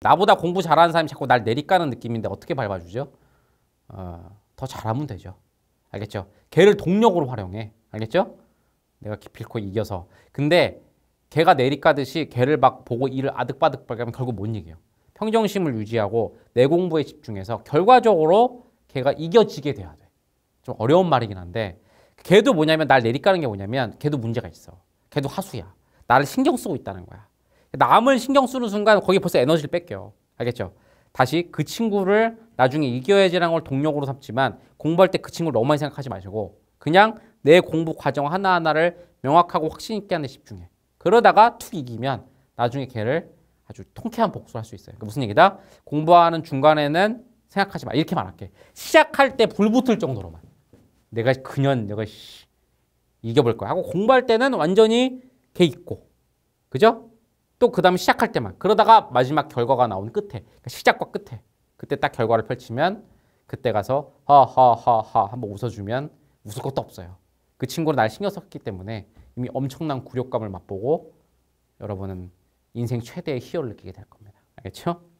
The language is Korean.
나보다 공부 잘하는 사람이 자꾸 날 내리까는 느낌인데 어떻게 밟아주죠? 어, 더 잘하면 되죠. 알겠죠? 걔를 동력으로 활용해. 알겠죠? 내가 기필코 이겨서. 근데 걔가 내리까듯이 걔를 막 보고 일을 아득바득 밟으면 결국 뭔얘기예요 평정심을 유지하고 내 공부에 집중해서 결과적으로 걔가 이겨지게 돼야 돼. 좀 어려운 말이긴 한데 걔도 뭐냐면 날 내리까는 게 뭐냐면 걔도 문제가 있어. 걔도 하수야. 나를 신경 쓰고 있다는 거야. 남을 신경 쓰는 순간 거기 벌써 에너지를 뺏겨요. 알겠죠? 다시 그 친구를 나중에 이겨야지라는 걸 동력으로 삼지만 공부할 때 그 친구를 너무 많이 생각하지 마시고 그냥 내 공부 과정 하나하나를 명확하고 확신 있게 하는 데 집중해. 그러다가 툭 이기면 나중에 걔를 아주 통쾌한 복수할 를수 있어요. 그러니까 무슨 얘기다? 공부하는 중간에는 생각하지 마. 이렇게 말할게. 시작할 때 불붙을 정도로만. 내가 그년 내가 이겨볼 거야 하고 공부할 때는 완전히 걔 있고 그죠? 또그 다음에 시작할 때만 그러다가 마지막 결과가 나온 끝에 그러니까 시작과 끝에 그때 딱 결과를 펼치면 그때 가서 하하하하 한번 웃어주면 웃을 것도 없어요. 그 친구는 날 신경 썼기 때문에 이미 엄청난 굴욕감을 맛보고 여러분은 인생 최대의 희열을 느끼게 될 겁니다. 알겠죠?